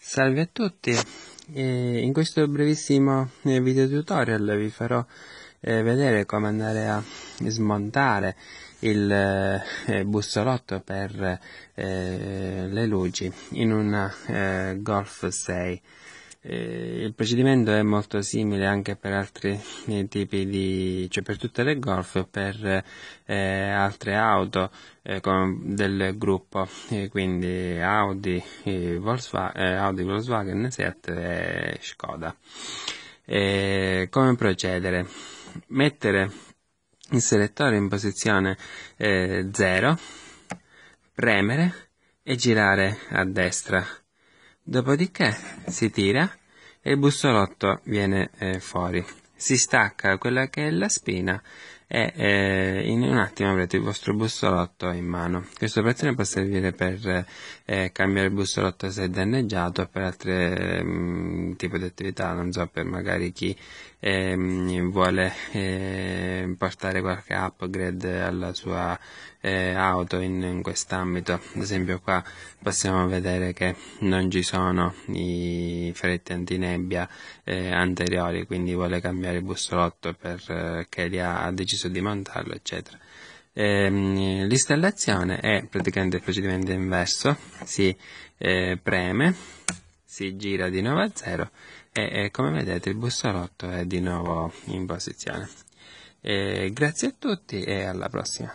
Salve a tutti, eh, in questo brevissimo eh, video tutorial vi farò eh, vedere come andare a smontare il eh, eh bussolotto per eh, le luci in una Golf 6 eh, il procedimento è molto simile anche per altri eh, tipi di, cioè per tutte le golf e per eh, altre auto eh, con, del gruppo, eh, quindi Audi, eh, Volkswagen, Audi, Volkswagen, Seat e Skoda. come procedere? Mettere il selettore in posizione 0, premere e girare a destra Dopodiché si tira e il bussolotto viene eh, fuori. Si stacca quella che è la spina e eh, in un attimo avrete il vostro bussolotto in mano. Questa operazione può servire per eh, eh, cambiare il bussolotto se è danneggiato, o per altri mm, tipi di attività, non so, per magari chi ehm, vuole eh, portare qualche upgrade alla sua eh, auto in, in quest'ambito. Ad esempio qua possiamo vedere che non ci sono i fretti antinebbia eh, anteriori, quindi vuole cambiare il bussolotto perché eh, li ha, deciso di montarlo, eccetera. Ehm, l'installazione è praticamente il procedimento inverso, si eh, preme si gira di nuovo a zero e, e, come vedete il bussolotto è di nuovo in posizione. E grazie a tutti e alla prossima.